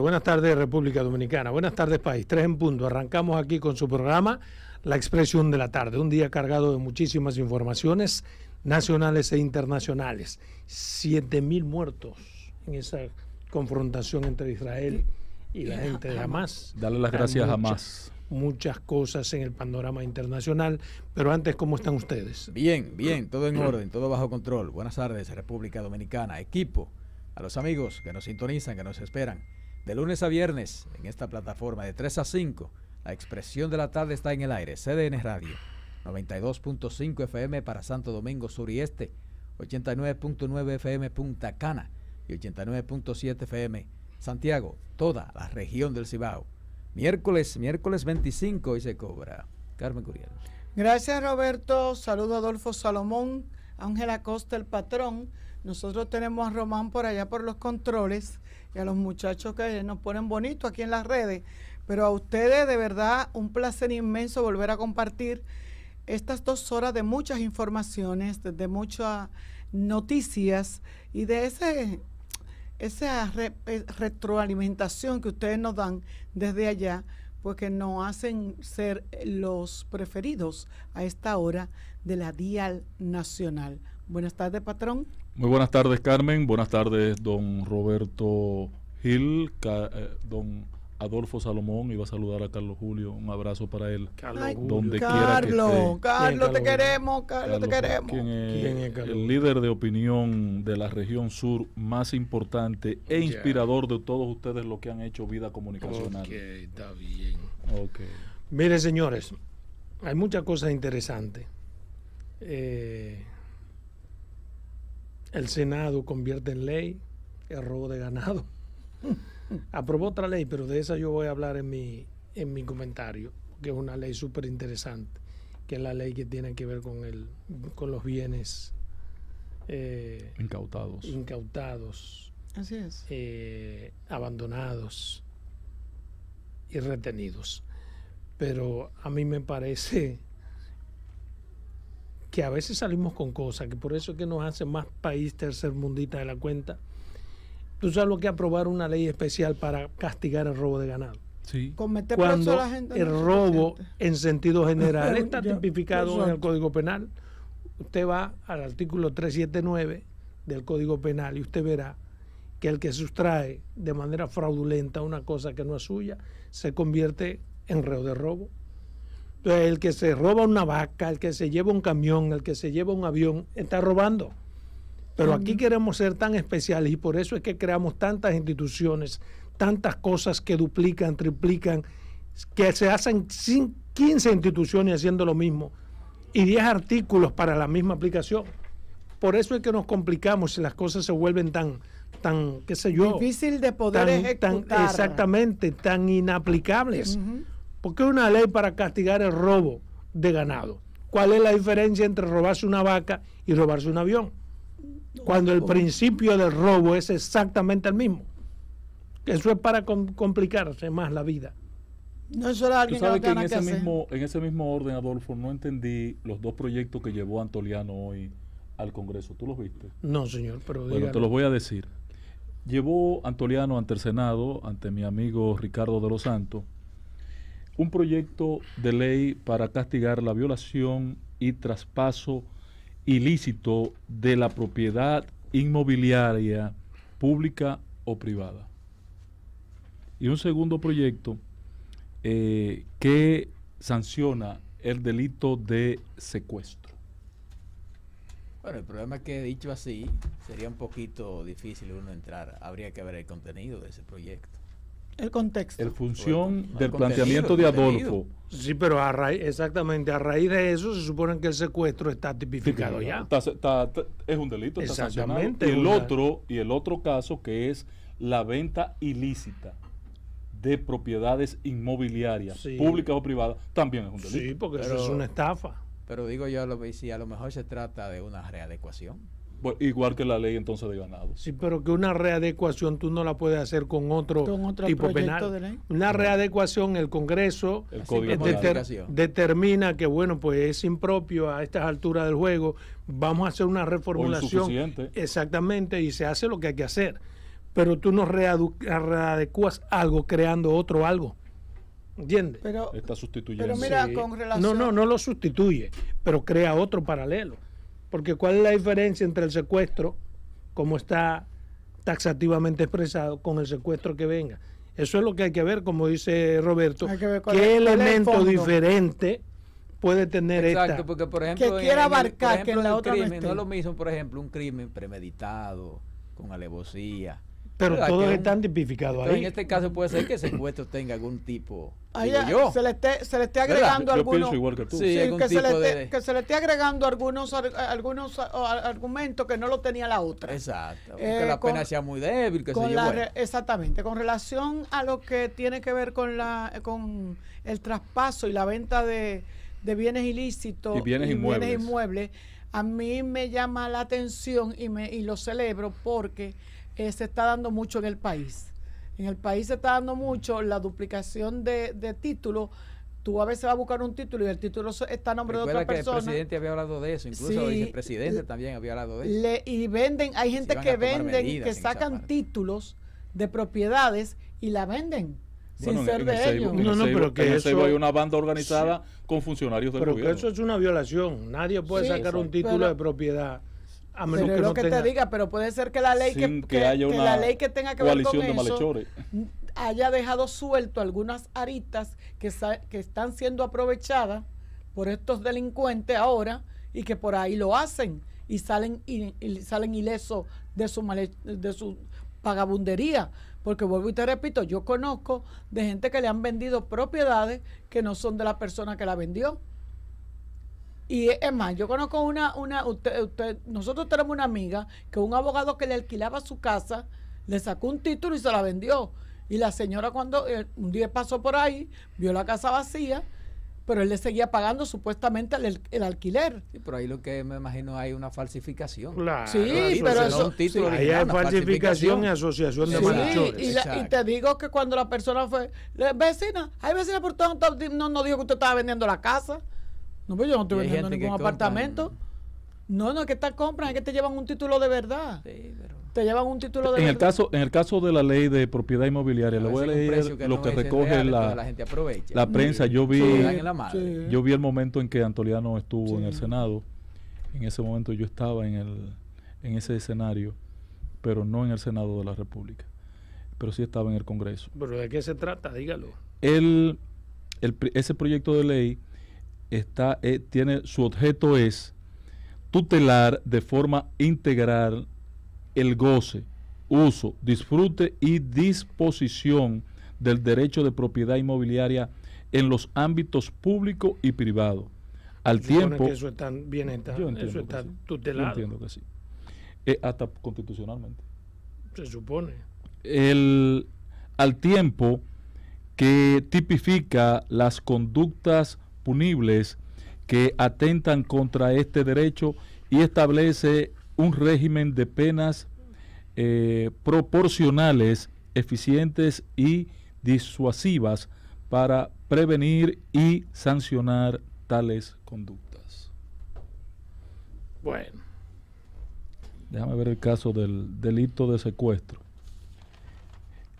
Buenas tardes, República Dominicana. Buenas tardes, país. Tres en punto. Arrancamos aquí con su programa, La Expresión de la Tarde. Un día cargado de muchísimas informaciones nacionales e internacionales. Siete mil muertos en esa confrontación entre Israel y la gente de Hamas. Dale las gracias a Hamas muchas cosas en el panorama internacional. Pero antes, ¿cómo están ustedes? Bien, bien, todo en orden, todo bajo control. Buenas tardes, República Dominicana, equipo, a los amigos que nos sintonizan, que nos esperan de lunes a viernes en esta plataforma de 3 a 5. La expresión de la tarde está en el aire. CDN Radio, 92.5 FM para Santo Domingo Sur y Este, 89.9 FM Punta Cana y 89.7 FM Santiago, toda la región del Cibao. Miércoles, miércoles 25 hoy se cobra. Carmen Curiel. Gracias Roberto, saludo a Adolfo Salomón, Ángela Costa el patrón, nosotros tenemos a Román por allá por los controles y a los muchachos que nos ponen bonito aquí en las redes. Pero a ustedes de verdad un placer inmenso volver a compartir estas dos horas de muchas informaciones, de, muchas noticias y de ese, esa eh, retroalimentación que ustedes nos dan desde allá, pues que nos hacen ser los preferidos a esta hora de la Dial Nacional. Buenas tardes, patrón. Muy buenas tardes, Carmen. Buenas tardes, don Roberto Gil. Eh, don Adolfo Salomón iba a saludar a Carlos Julio. Un abrazo para él. Carlos, donde Carlos, Carlos, te queremos, Carlos, te queremos. El líder de opinión de la región sur más importante e inspirador de todos ustedes lo que han hecho vida comunicacional. Ok, está bien. Ok. Mire, señores, hay muchas cosas interesantes. Eh, el Senado convierte en ley el robo de ganado. Aprobó otra ley, pero de esa yo voy a hablar en mi, en mi comentario, que es una ley súper interesante, que es la ley que tiene que ver con, el, con los bienes eh, incautados. incautados Así es. Eh, abandonados y retenidos. Pero a mí me parece que a veces salimos con cosas, que por eso es que nos hace más país tercer mundita de la cuenta. Tú sabes lo que aprobar una ley especial para castigar el robo de ganado. Sí. Cuando la gente el robo en sentido general está tipificado en el Código Penal. Usted va al artículo 379 del Código Penal y usted verá que el que sustrae de manera fraudulenta una cosa que no es suya se convierte en reo de robo el que se roba una vaca, el que se lleva un camión, el que se lleva un avión, está robando. Pero aquí queremos ser tan especiales y por eso es que creamos tantas instituciones, tantas cosas que duplican, triplican, que se hacen 15 instituciones haciendo lo mismo y 10 artículos para la misma aplicación. Por eso es que nos complicamos y las cosas se vuelven tan, tan qué sé yo. Difícil de poder ejecutar. exactamente, tan inaplicables. ¿Por qué una ley para castigar el robo de ganado. ¿Cuál es la diferencia entre robarse una vaca y robarse un avión? Cuando el principio del robo es exactamente el mismo. Eso es para complicarse más la vida. No que, en, ese mismo, en ese mismo orden, Adolfo, no entendí los dos proyectos que llevó Antoliano hoy al Congreso. ¿Tú los viste? No, señor, pero Bueno, te los voy a decir. Llevó Antoliano ante el Senado, ante mi amigo Ricardo de los Santos, un proyecto de ley para castigar la violación y traspaso ilícito de la propiedad inmobiliaria pública o privada. Y un segundo proyecto eh, que sanciona el delito de secuestro. Bueno, el problema es que dicho así, sería un poquito difícil uno entrar. Habría que ver el contenido de ese proyecto. El contexto. En función del planteamiento de Adolfo. Sí, pero exactamente, a raíz de eso se supone que el secuestro está tipificado ya. es un delito, exactamente, Y el, otro, y el otro caso que es la venta ilícita de propiedades inmobiliarias, públicas o privadas, también es un delito. Sí, porque eso es una estafa. Pero digo yo, a lo, si a lo mejor se trata de una readecuación igual que la ley entonces de ganado. Sí, pero que una readecuación tú no la puedes hacer con otro, tipo penal. De ley? Una readecuación, el Congreso determina que, bueno, pues es impropio a estas alturas del juego, vamos a hacer una reformulación. Exactamente, y se hace lo que hay que hacer. Pero tú no readecuas algo creando otro algo. ¿Entiendes? Está sustituyendo. Pero No, no, no lo sustituye, pero crea otro paralelo. Porque ¿cuál es la diferencia entre el secuestro, como está taxativamente expresado, con el secuestro que venga? Eso es lo que hay que ver, como dice Roberto. ¿Qué elemento diferente puede tener Exacto, porque Que quiera abarcar, que en la otra no es lo mismo, por ejemplo, un crimen premeditado, con alevosía pero todos están tipificados ahí. En este caso puede ser que ese encuentro tenga algún tipo. se, le esté, agregando algunos. que, se le esté agregando algunos, algunos argumentos que no lo tenía la otra. Exacto. que eh, la pena sea muy débil. Que Exactamente. Con relación a lo que tiene que ver con, la, con el traspaso y la venta de, bienes ilícitos y bienes, inmuebles. bienes inmuebles, a mí me llama la atención y, me, y lo celebro porque eh, se está dando mucho en el país. En el país se está dando mucho la duplicación de, de títulos. Tú a veces vas a buscar un título y el título está a nombre de otra que El presidente había hablado de eso, incluso el presidente también había hablado de eso. y venden, hay gente que venden, que sacan títulos de propiedades y la venden. sin ser de ellos. No, no, pero que eso, hay una banda organizada con funcionarios del gobierno. Pero eso es una violación. Nadie puede sacar un título de propiedad a es lo que te diga, pero puede ser que la ley que, que, la ley que tenga que ver con eso haya dejado suelto algunas aritas que, que están siendo aprovechadas por estos delincuentes ahora y que por ahí lo hacen y salen y, salen ilesos de su de su vagabundería, porque vuelvo y te repito, yo conozco de gente que le han vendido propiedades que no son de la persona que la vendió. Y es más, yo conozco una, una usted, nosotros tenemos una amiga que un abogado que le alquilaba su casa, le sacó un título y se la vendió. Y la señora cuando eh, un día pasó por ahí, vio la casa vacía, pero él le seguía pagando supuestamente el, alquiler. y por ahí lo que me imagino hay una falsificación. Claro, sí, pero eso, hay falsificación y asociación de malhechores. Y, te digo que cuando la persona fue, vecina, hay vecina por todo, no, no dijo que usted estaba vendiendo la casa. No, yo no estoy vendiendo ningún apartamento. No, no, es que estas compran, es que te llevan un título de verdad. te llevan un título de en verdad. el caso en el caso de la ley de propiedad inmobiliaria le voy a leer lo que recoge la, la, la, prensa yo vi yo vi el momento en que Antoliano estuvo en el senado en ese momento yo estaba en el en ese escenario pero no en el senado de la república pero sí estaba en el congreso pero de qué se trata dígalo el, ese proyecto de ley eh, tiene su objeto es tutelar de forma integral el goce, uso, disfrute y disposición del derecho de propiedad inmobiliaria en los ámbitos público y privado. Al tiempo... eso está, bien yo entiendo que eh, hasta constitucionalmente. Se supone. El, al tiempo que tipifica las conductas punibles que atentan contra este derecho y establece un régimen de penas eh, proporcionales, eficientes y disuasivas para prevenir y sancionar tales conductas. Bueno. Déjame ver el caso del delito de secuestro.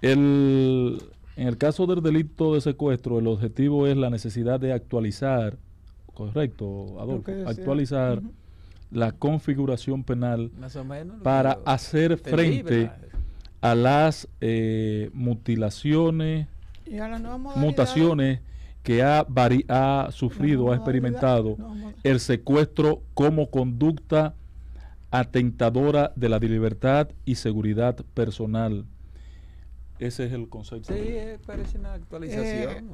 El en el caso del delito de secuestro, el objetivo es la necesidad de actualizar, correcto, Adolfo, ¿eh? actualizar la configuración penal para hacer frente a las eh, mutilaciones, mutaciones que ha, ha sufrido, ha experimentado el secuestro como conducta atentadora de la libertad y seguridad personal ese es el concepto. Sí, eh, parece una actualización. Eh,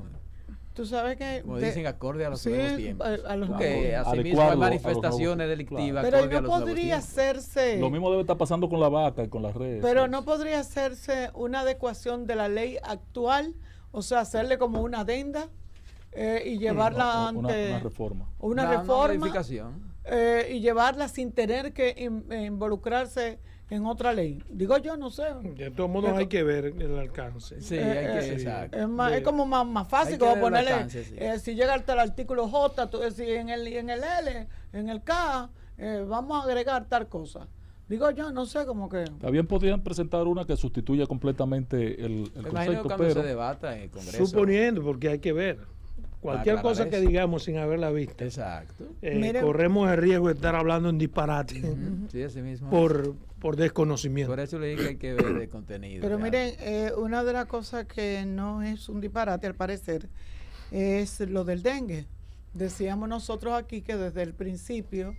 tú sabes que. Como dicen, acorde a los tiempos. A, a los que, asimismo, manifestaciones delictivas. Pero no podría hacerse. Lo mismo debe estar pasando con la vaca y con las redes. Pero pues. no podría hacerse una adecuación de la ley actual, o sea, hacerle como una adenda eh, y mm, llevarla ante. Una, reforma. Una reforma. y llevarla sin tener que involucrarse en otra ley. Digo yo, no sé. De todos modos hay que ver el alcance. Es, es, como más, más fácil como ponerle, eh, si llega hasta el artículo J, tú en el, en el L, en el K, eh, vamos a agregar tal cosa. Digo yo, no sé cómo que. También podrían presentar una que sustituya completamente el, concepto, pero debata en Suponiendo, porque hay que ver. Cualquier cosa que digamos sin haberla visto. Exacto. Eh, corremos el riesgo de estar hablando en disparate. Por, desconocimiento. Por eso le dije que hay que ver el contenido. Pero miren, eh, una de las cosas que no es un disparate al parecer es lo del dengue. Decíamos nosotros aquí que desde el principio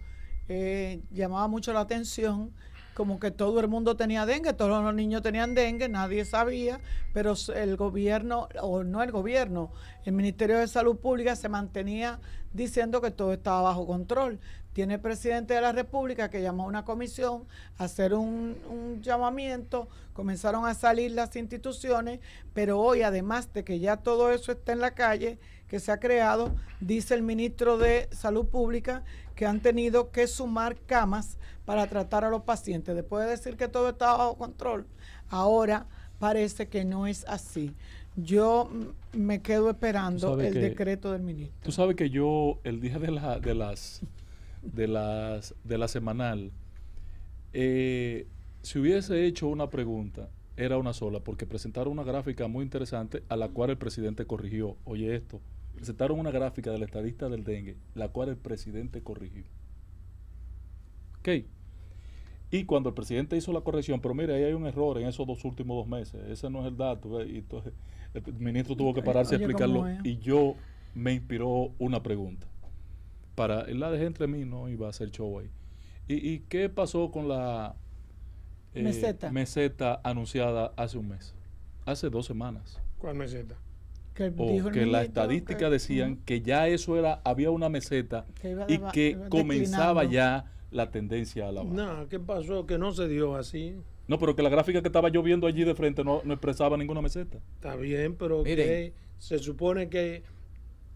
eh, llamaba mucho la atención como que todo el mundo tenía dengue, todos los niños tenían dengue, nadie sabía, pero el gobierno, o no el gobierno, el Ministerio de Salud Pública se mantenía diciendo que todo estaba bajo control tiene el presidente de la República que llamó a una comisión a hacer un, llamamiento, comenzaron a salir las instituciones, pero hoy además de que ya todo eso está en la calle, que se ha creado, dice el ministro de Salud Pública que han tenido que sumar camas para tratar a los pacientes. Después de decir que todo estaba bajo control, ahora parece que no es así. Yo me quedo esperando el decreto del ministro. Tú sabes que yo el día de las de, las, de la semanal, eh, si hubiese hecho una pregunta, era una sola, porque presentaron una gráfica muy interesante a la cual el presidente corrigió. Oye esto, presentaron una gráfica del estadista del dengue, la cual el presidente corrigió. Ok. Y cuando el presidente hizo la corrección, pero mire ahí hay un error en esos dos últimos dos meses, ese no es el dato. Eh, y el ministro tuvo que pararse a explicarlo y yo me inspiró una pregunta para... La dejé entre mí, no iba a hacer show ahí. ¿Y, y qué pasó con la eh, meseta. anunciada hace un mes? Hace dos semanas. ¿Cuál meseta? Que, la estadística decían que ya eso era, había una meseta y que comenzaba ya la tendencia a la baja. No, ¿qué pasó? Que no se dio así. No, pero que la gráfica que estaba yo viendo allí de frente no, expresaba ninguna meseta. Está bien, pero que se supone que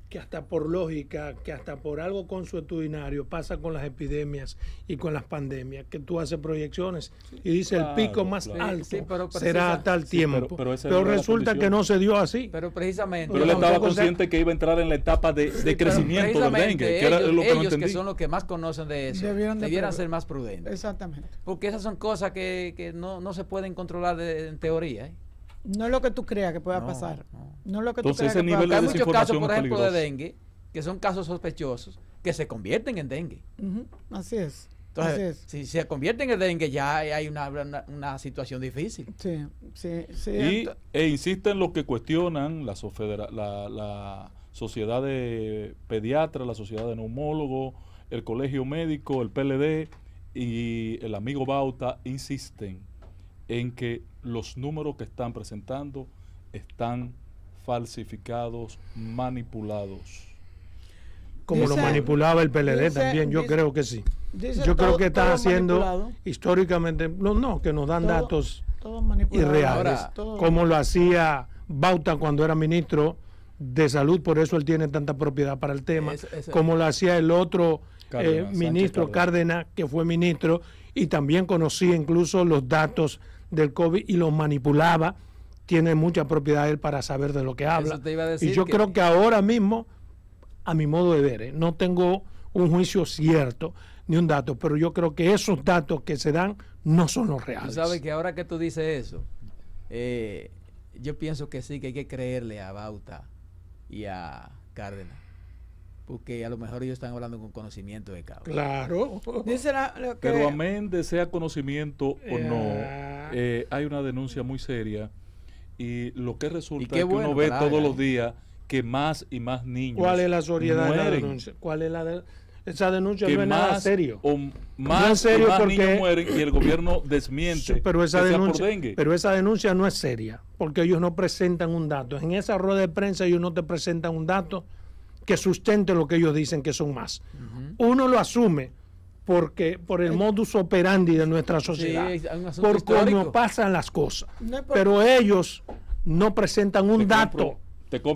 que hasta por lógica, que hasta por algo consuetudinario pasa con las epidemias y con las pandemias, que tú haces proyecciones y dices el pico más alto será a tal tiempo. pero, resulta que no se dio así. Pero precisamente. Pero él estaba consciente que iba a entrar en la etapa de, crecimiento del dengue, que era lo que, que son los que más conocen de eso, debieran, ser más prudentes. Exactamente. Porque esas son cosas que, no, se pueden controlar en teoría. ¿eh? No es lo que tú creas que pueda pasar. No. es lo que tú creas que pasar. Hay muchos casos, por ejemplo, de dengue, que son casos sospechosos, que se convierten en dengue. Así es. Entonces, si se convierten en dengue, ya hay una, situación difícil. Sí, sí, sí. Y, e insisten los que cuestionan la, la, la sociedad de pediatras, la sociedad de neumólogos, el colegio médico, el PLD y el amigo Bauta insisten en que los números que están presentando están falsificados, manipulados. Como lo manipulaba el PLD también, yo creo que sí. yo creo que están haciendo históricamente, no, no, que nos dan datos irreales, como lo hacía Bauta cuando era ministro de salud, por eso él tiene tanta propiedad para el tema, como lo hacía el otro eh, ministro Cárdenas, Cárdenas, que fue ministro, y también conocía incluso los datos del COVID y lo manipulaba, tiene mucha propiedad él para saber de lo que habla. y yo creo que ahora mismo, a mi modo de ver, ¿eh? no tengo un juicio cierto ni un dato, pero yo creo que esos datos que se dan no son los reales. Tú sabes que ahora que tú dices eso, eh, yo pienso que sí, que hay que creerle a Bauta y a Cárdenas porque a lo mejor ellos están hablando con conocimiento de causa. Claro. Pero amén de sea conocimiento o no, eh, hay una denuncia muy seria y lo que resulta es que uno ve todos los días que más y más niños ¿Cuál es la seriedad de la denuncia? ¿Cuál es la Esa denuncia no es nada serio. más, no más niños mueren y el gobierno desmiente. Pero esa, pero esa denuncia no es seria, porque ellos no presentan un dato. En esa rueda de prensa ellos no te presentan un dato que sustente lo que ellos dicen que son más. Uno lo asume porque por el eh, modus operandi de nuestra sociedad, por cómo pasan las cosas. Pero ellos no presentan un dato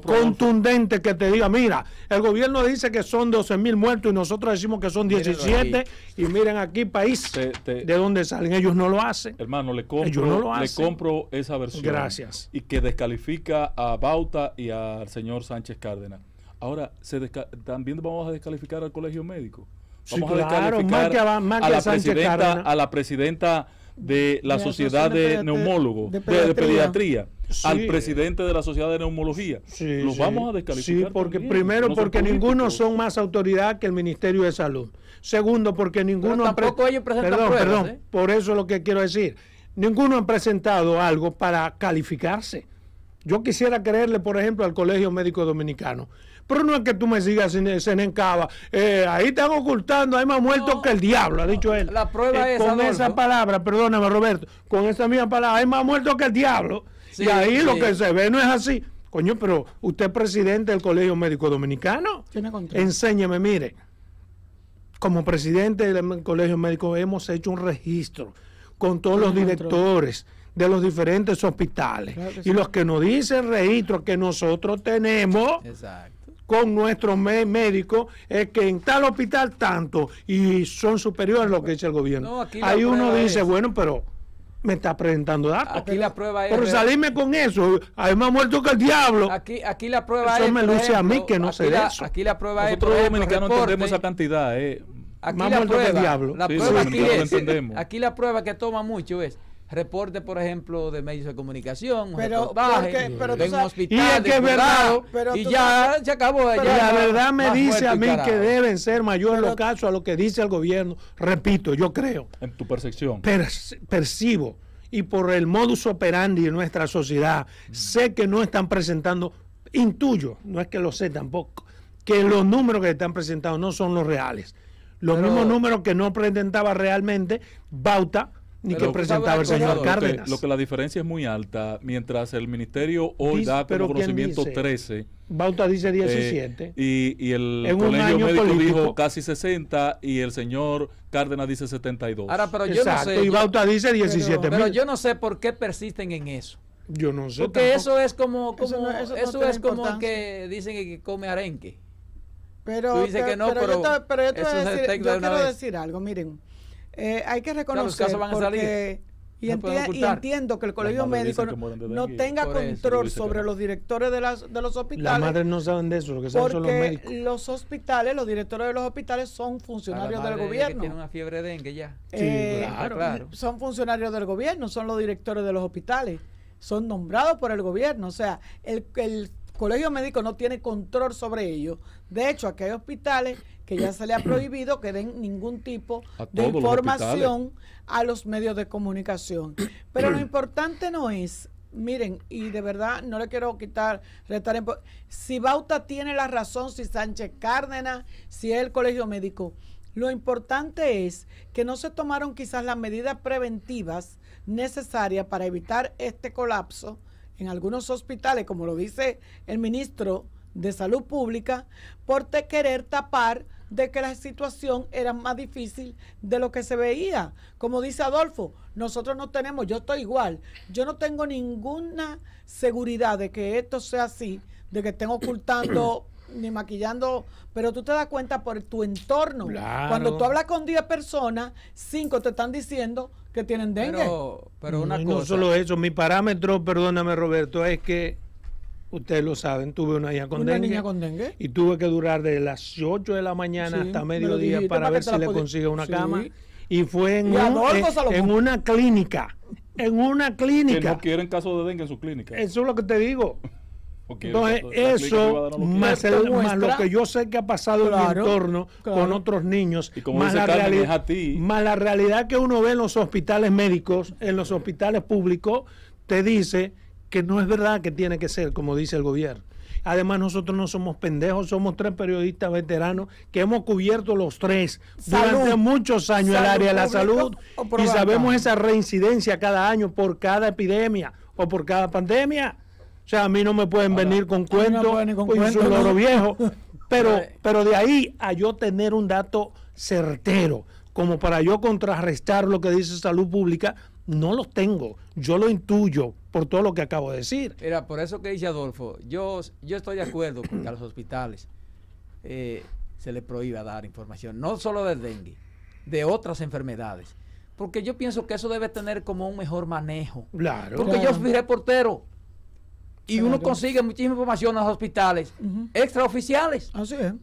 contundente que te diga, mira, el gobierno dice que son 12 mil muertos y nosotros decimos que son 17 y miren aquí país de dónde salen. Ellos no lo hacen. Hermano, le compro, le compro esa versión. Gracias. Y que descalifica a Bauta y al señor Sánchez Cárdenas. Ahora, se también vamos a descalificar al colegio médico. Vamos a descalificar a, la presidenta, de la, Sociedad de, Neumólogos, de, Pediatría, al presidente de la Sociedad de Neumología. Los vamos a descalificar. porque primero, porque ninguno son más autoridad que el Ministerio de Salud. Segundo, porque ninguno... tampoco ellos presentan perdón, ¿eh? por eso es lo que quiero decir. Ninguno han presentado algo para calificarse. Yo quisiera creerle, por ejemplo, al Colegio Médico Dominicano, pero no es que tú me sigas sin, encaba. Eh, ahí están ocultando, hay más muertos que el diablo, ha dicho él. La prueba eh, es. Con esa palabra, perdóname Roberto, con esa misma palabra, hay más muertos que el diablo. y ahí lo que se ve no es así. Coño, pero usted es presidente del Colegio Médico Dominicano. enséñame mire. Como presidente del Colegio Médico hemos hecho un registro con todos los directores de los diferentes hospitales. y los que nos dicen registro que nosotros tenemos, Exacto con nuestros médicos es que en tal hospital tanto y son superiores a lo que dice el gobierno. No, Ahí uno dice, bueno, pero me está presentando datos. Aquí la prueba es. Por salirme con eso, hay más muerto que el diablo. Aquí, aquí la prueba eso es. Eso me luce ejemplo, a mí que no sé la, eso. Aquí la prueba Nosotros es. Nosotros dominicanos entendemos esa cantidad, eh. Aquí más la muerto prueba, que el diablo. La prueba aquí, es, entendemos. aquí la prueba que toma mucho es reporte, por ejemplo, de medios de comunicación, pero, y es que es verdad, y ya se acabó. ya la verdad me dice a mí que deben ser mayores los casos a lo que dice el gobierno. Repito, yo creo. En tu percepción. percibo y por el modus operandi de nuestra sociedad, sé que no están presentando, intuyo, no es que lo sé tampoco, que los números que están presentando no son los reales. Los mismos números que no presentaba realmente Bauta ni que presentaba el señor Cárdenas. lo que la diferencia es muy alta, mientras el ministerio hoy da conocimiento 13. Bauta dice 17. Eh, y, y, el en colegio médico dijo casi 60 y el señor Cárdenas dice 72. Ahora, pero yo no sé, y Bauta dice 17. Pero, yo no sé por qué persisten en eso. Yo no sé. Porque eso es como, como eso, es como que dicen que come arenque. Pero, pero, que yo, te, pero yo decir, quiero decir algo, miren. Eh, hay que reconocer Y, entiendo que el colegio médico no tenga control sobre los directores de, de los hospitales. Las madres no saben de eso, lo que saben son los médicos. Los hospitales, los directores de los hospitales son funcionarios del gobierno. Tienen una fiebre dengue ya. Eh, son funcionarios del gobierno, son los directores de los hospitales. Son nombrados por el gobierno. O sea, el, el colegio médico no tiene control sobre ellos. De hecho, aquí hay hospitales que ya se le ha prohibido que den ningún tipo de información a los medios de comunicación. Pero lo importante no es, miren, y de verdad no le quiero quitar, retar si Bauta tiene la razón, si Sánchez Cárdenas, si es el colegio médico. Lo importante es que no se tomaron quizás las medidas preventivas necesarias para evitar este colapso en algunos hospitales, como lo dice el ministro de Salud Pública, por querer tapar de que la situación era más difícil de lo que se veía. Como dice Adolfo, nosotros no tenemos, yo estoy igual, yo no tengo ninguna seguridad de que esto sea así, de que estén ocultando ni maquillando, pero tú te das cuenta por tu entorno. Cuando tú hablas con 10 personas, 5 te están diciendo que tienen dengue. Pero, una cosa. No solo eso, mi parámetro, perdóname Roberto, es que ustedes lo saben, tuve una hija con, dengue, niña con dengue. Y tuve que durar de las 8 de la mañana hasta mediodía para, ver si le consigue una cama. Y fue en, una clínica. En una clínica. Que no quieren casos de dengue en su clínica. Eso es lo que te digo. Entonces, eh, eso, más, el, más, lo que yo sé que ha pasado en mi entorno con otros niños, y como más la realidad que uno ve en los hospitales médicos, en los hospitales públicos, te dice que no es verdad que tiene que ser, como dice el gobierno. Además, nosotros no somos pendejos, somos tres periodistas veteranos que hemos cubierto los tres durante muchos años el área de la salud y sabemos esa reincidencia cada año por cada epidemia o por cada pandemia. O sea, a mí no me pueden venir con cuentos pues, y su loro viejo. Pero, pero de ahí a yo tener un dato certero, como para yo contrarrestar lo que dice Salud Pública, no los tengo. Yo lo intuyo por todo lo que acabo de decir. Mira, por eso que dice Adolfo, yo, yo estoy de acuerdo con que a los hospitales eh, se les prohíba dar información, no solo del dengue, de otras enfermedades. Porque yo pienso que eso debe tener como un mejor manejo. Claro. Porque yo fui reportero. Y uno consigue muchísima información en los hospitales extraoficiales. Así es.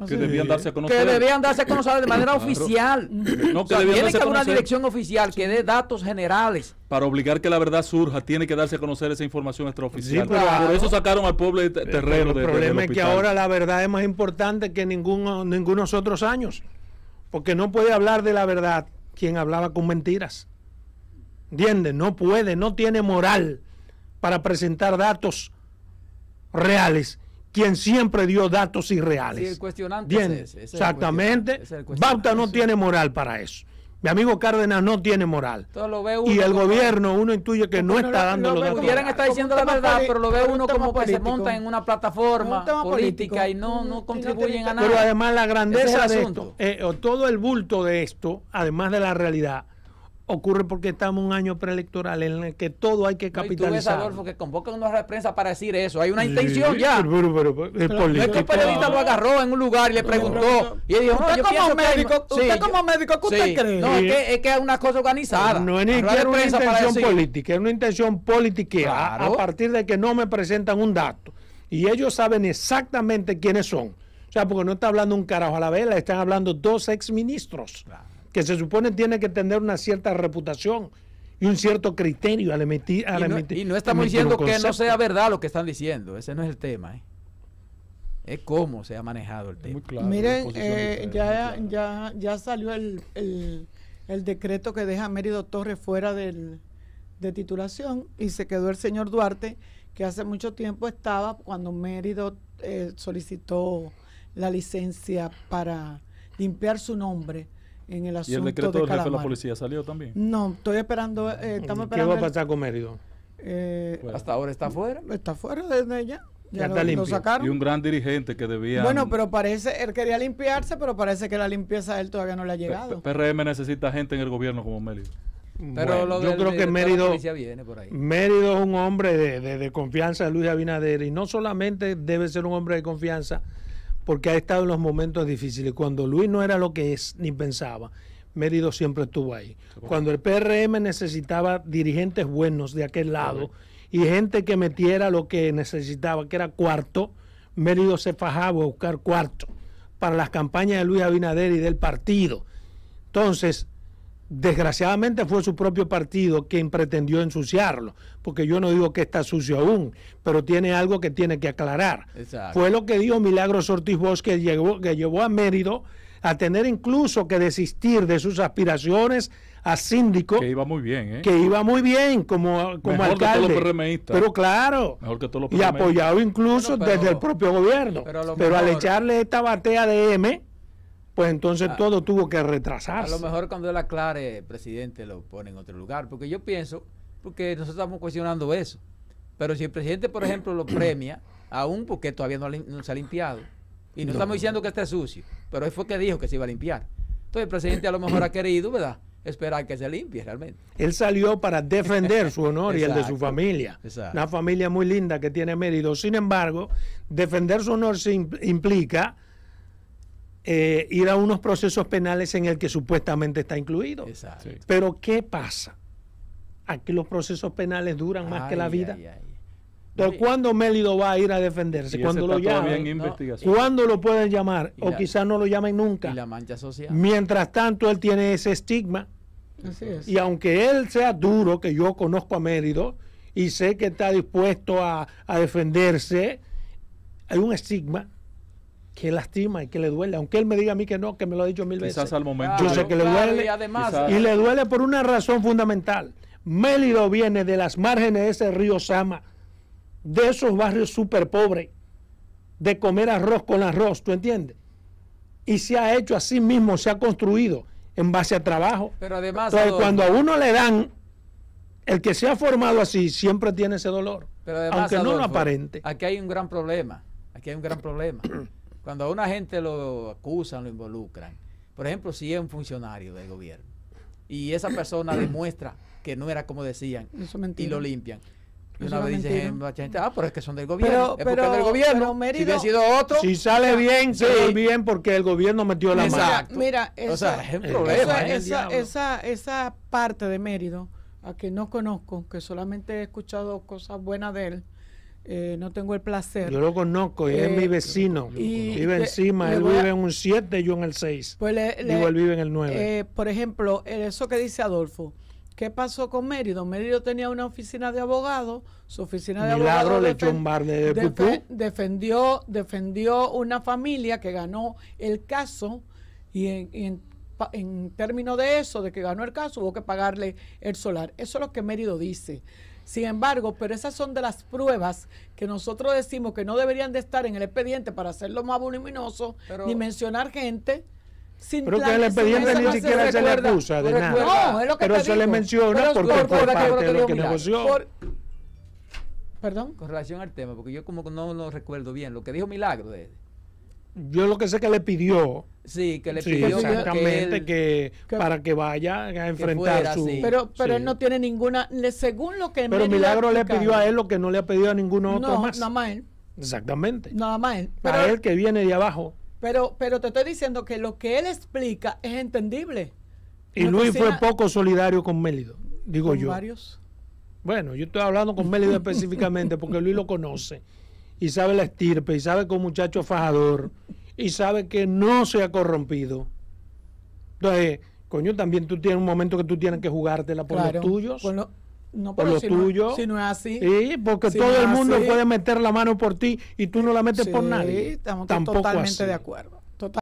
Ah, que debían darse a conocer. Que debían darse a conocer de manera oficial. No, tiene que una dirección oficial que dé datos generales. Para obligar que la verdad surja, tiene que darse a conocer esa información extraoficial. Por eso sacaron al pueblo terreno. El problema es que ahora la verdad es más importante que ninguno, ningunos otros años. Porque no puede hablar de la verdad quien hablaba con mentiras. ¿Entiendes? No puede, no tiene moral para presentar datos reales quien siempre dio datos irreales. Sí, Exactamente. Bauta no tiene moral para eso. Mi amigo Cárdenas no tiene moral. y el gobierno, uno intuye que no, está dando los datos. estar diciendo la verdad, pero lo ve uno como que se monta en una plataforma política y no, no mm, contribuyen a nada. Pero además la grandeza es de esto, eh, o todo el bulto de esto, además de la realidad, ocurre porque estamos en un año preelectoral en el que todo hay que capitalizar. No, y tú ves, Adolfo, que convocan una prensa para decir eso. Hay una intención ya. Pero, pero, pero, es es que el periodista lo agarró en un lugar y le preguntó. Y él dijo, usted como médico, usted como médico, ¿qué usted cree? No, es que, es que es una cosa organizada. No es ni una intención política, es una intención política a, a partir de que no me presentan un dato. Y ellos saben exactamente quiénes son. O sea, porque no está hablando un carajo a la vela, están hablando dos exministros. Claro que se supone tiene que tener una cierta reputación y un cierto criterio al emitir. y, no, estamos diciendo que no sea verdad lo que están diciendo, ese no es el tema. ¿eh? Es cómo se ha manejado el tema. Miren, eh, ya, ya, salió el, decreto que deja a Mérido Torres fuera de titulación y se quedó el señor Duarte, que hace mucho tiempo estaba cuando Mérido eh, solicitó la licencia para limpiar su nombre el ¿Y el decreto de del jefe de la policía salió también? No, estoy esperando. Eh, eh, estamos ¿Qué va a pasar con Mérido? Eh, Hasta ahora está fuera. Está fuera desde ya. Ya, está limpio. Y un gran dirigente que debía. Bueno, pero parece, él quería limpiarse, pero parece que la limpieza a él todavía no le ha llegado. El PRM necesita gente en el gobierno como Mérido. Pero yo creo que Mérido, Mérido es un hombre de confianza de Luis Abinader y no solamente debe ser un hombre de confianza, porque ha estado en los momentos difíciles. Cuando Luis no era lo que es ni pensaba, Mérido siempre estuvo ahí. Cuando el PRM necesitaba dirigentes buenos de aquel lado y gente que metiera lo que necesitaba, que era cuarto, Mérido se fajaba a buscar cuarto para las campañas de Luis Abinader y del partido. Entonces, desgraciadamente fue su propio partido quien pretendió ensuciarlo, porque yo no digo que está sucio aún, pero tiene algo que tiene que aclarar. Fue lo que dio Milagros Ortiz Bosque, que, que llevó a Mérido a tener incluso que desistir de sus aspiraciones a síndico. Que iba muy bien, ¿eh? Que iba muy bien como, como alcalde. pero claro. y apoyado incluso desde el propio gobierno. pero al echarle esta batea de M, pues entonces ah. todo tuvo que retrasarse. A lo mejor cuando él aclare, presidente, lo pone en otro lugar, porque yo pienso, porque nosotros estamos cuestionando eso, pero si el presidente, por ejemplo, lo premia, aún porque todavía no, se ha limpiado, y no, estamos diciendo que esté sucio, pero él fue que dijo que se iba a limpiar. Entonces el presidente a lo mejor ha querido, ¿verdad? Esperar que se limpie realmente. Él salió para defender su honor y el de su familia. Una familia muy linda que tiene mérito. Sin embargo, defender su honor implica eh, ir a unos procesos penales en el que supuestamente está incluido. Pero ¿qué pasa? ¿a Aquí los procesos penales duran más que la vida. ¿cuándo Mélido va a ir a defenderse? cuando lo llaman? ¿Cuándo lo pueden llamar? o quizás no lo llamen nunca. Mientras tanto, él tiene ese estigma. Y aunque él sea duro, que yo conozco a Mérido y sé que está dispuesto a defenderse, hay un estigma que lastima y que le duele. Aunque él me diga a mí que no, que me lo ha dicho mil veces. Yo sé que le duele. Y, eh, le duele por una razón fundamental. Mélido viene de las márgenes de ese río Sama, de esos barrios súper pobres, de comer arroz con arroz, ¿tú entiendes? Y se ha hecho así mismo, se ha construido en base a trabajo. Pero además. cuando a uno le dan, el que se ha formado así siempre tiene ese dolor. aunque no lo aparente. Aquí hay un gran problema. Aquí hay un gran problema. Cuando a una gente lo acusan, lo involucran, por ejemplo, si es un funcionario del gobierno y esa persona demuestra que no era como decían y lo limpian. Y una vez dicen, ah, pero es que son del gobierno. Pero, es del gobierno. si hubiera sido otro. Si sale bien, sale bien porque el gobierno metió la Exacto. mano. Mira, esa, esa, parte de Mérido, a que no conozco, que solamente he escuchado cosas buenas de él, eh, no tengo el placer. Yo lo conozco y es mi eh, vecino. vive encima, él vive en un 7, yo en el 6. Pues y él vive en el 9. Eh, por ejemplo, eso que dice Adolfo, ¿qué pasó con Mérido? Mérido tenía una oficina de abogado... su oficina de abogado... Milagro de defendió, defendió una familia que ganó el caso y en, en términos de eso, de que ganó el caso, hubo que pagarle el solar. Eso es lo que Mérido dice. Sin embargo, pero esas son de las pruebas que nosotros decimos que no deberían de estar en el expediente para hacerlo más voluminoso, ni mencionar gente. Sin pero que el expediente ni siquiera se, le acusa de nada. No, es lo que pero te se le menciona porque por, parte de lo que negoció. Perdón. Con relación al tema, porque yo como no lo recuerdo bien, lo que dijo Milagro de, yo lo que sé que le pidió. Sí, que le pidió exactamente que, para que vaya a enfrentar su. Pero, pero él no tiene ninguna. Según lo que. Pero Milagro le pidió a él lo que no le ha pedido a ninguno otro más. Nada más él. Exactamente. Nada más él. él que viene de abajo. Pero, pero te estoy diciendo que lo que él explica es entendible. Y Luis fue poco solidario con Mélido, digo yo. Varios. Bueno, yo estoy hablando con Mélido específicamente porque Luis lo conoce y sabe la estirpe y sabe que un muchacho fajador y sabe que no se ha corrompido. Entonces, coño, también tú tienes un momento que tú tienes que jugártela por los tuyos. Por no, los si tuyos. es así. Sí, porque todo el mundo puede meter la mano por ti y tú no la metes por nadie. Estamos totalmente de acuerdo.